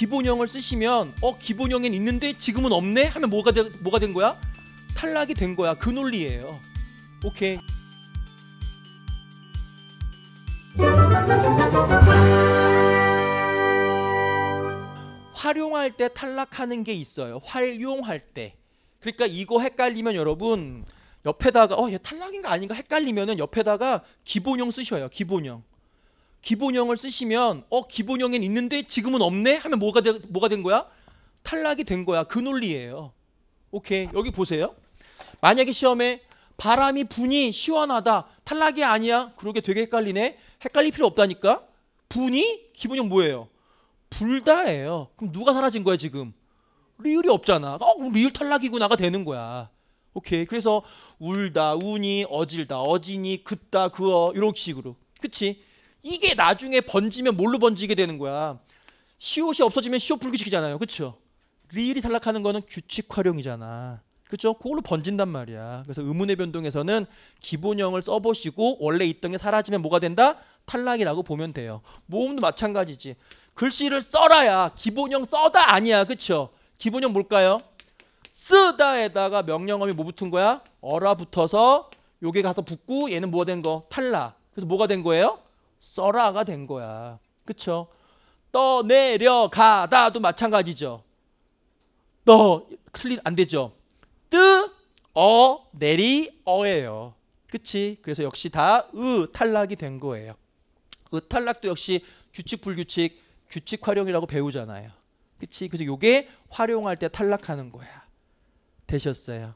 기본형을 쓰시면 어 기본형엔 있는데 지금은 없네 하면 뭐가 되, 뭐가 된 거야? 탈락이 된 거야. 그 논리예요. 오케이. 활용할 때 탈락하는 게 있어요. 활용할 때. 그러니까 이거 헷갈리면 여러분 옆에다가 어얘 탈락인가 아닌가 헷갈리면은 옆에다가 기본형 쓰셔요. 기본형. 기본형을 쓰시면 어 기본형엔 있는데 지금은 없네 하면 뭐가 되, 뭐가 된 거야? 탈락이 된 거야. 그 논리예요. 오케이 여기 보세요. 만약에 시험에 바람이 분이 시원하다 탈락이 아니야 그러게 되게 헷갈리네 헷갈릴 필요 없다니까 분이 기본형 뭐예요 불다예요 그럼 누가 사라진 거야 지금 리을이 없잖아 어 리을 탈락이구나가 되는 거야 오케이 그래서 울다 운이 어질다 어진이 긋다 그어 이런 식으로 그치 이게 나중에 번지면 뭘로 번지게 되는 거야. 시옷이 없어지면 시옷 불규칙이잖아요. 그렇죠? 리을이 탈락하는 거는 규칙 활용이잖아. 그렇죠? 그걸로 번진단 말이야. 그래서 의문의 변동에서는 기본형을 써보시고 원래 있던 게 사라지면 뭐가 된다? 탈락이라고 보면 돼요. 모음도 마찬가지지. 글씨를 써라야 기본형 써다 아니야. 그렇죠? 기본형 뭘까요? 쓰다에다가 명령어이 뭐 붙은 거야? 어라 붙어서 요게 가서 붙고 얘는 뭐가 된 거? 탈락. 그래서 뭐가 된 거예요? 써라가 된 거야. 그쵸? 떠내려가다도 마찬가지죠. 떠 틀린 안 되죠. 뜨어 내리 어예요. 그치? 그래서 역시 다 으 탈락이 된 거예요. 으 탈락도 역시 규칙 불규칙 규칙 활용이라고 배우잖아요. 그치? 그래서 요게 활용할 때 탈락하는 거야. 되셨어요.